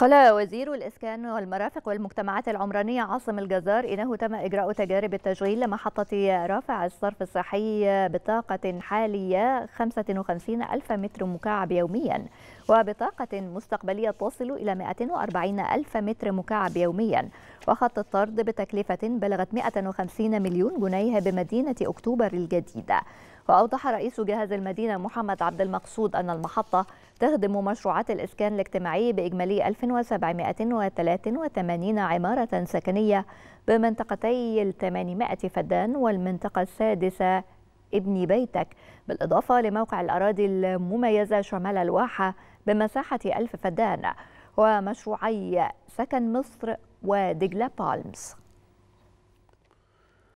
قال وزير الإسكان والمرافق والمجتمعات العمرانية عاصم الجزار إنه تم إجراء تجارب التشغيل لمحطة رافع الصرف الصحي بطاقة حالية 55 ألف متر مكعب يوميا وبطاقة مستقبلية تصل إلى 140 ألف متر مكعب يوميا وخط الطرد بتكلفة بلغت 150 مليون جنيه بمدينة أكتوبر الجديدة وأوضح رئيس جهاز المدينة محمد عبد المقصود أن المحطة تخدم مشروعات الإسكان الاجتماعي بإجمالي 1783 عمارة سكنية بمنطقتي ال 800 فدان والمنطقة السادسة ابني بيتك بالإضافة لموقع الأراضي المميزة شمال الواحة بمساحة ألف فدان ومشروعي سكن مصر ودجلة بالمز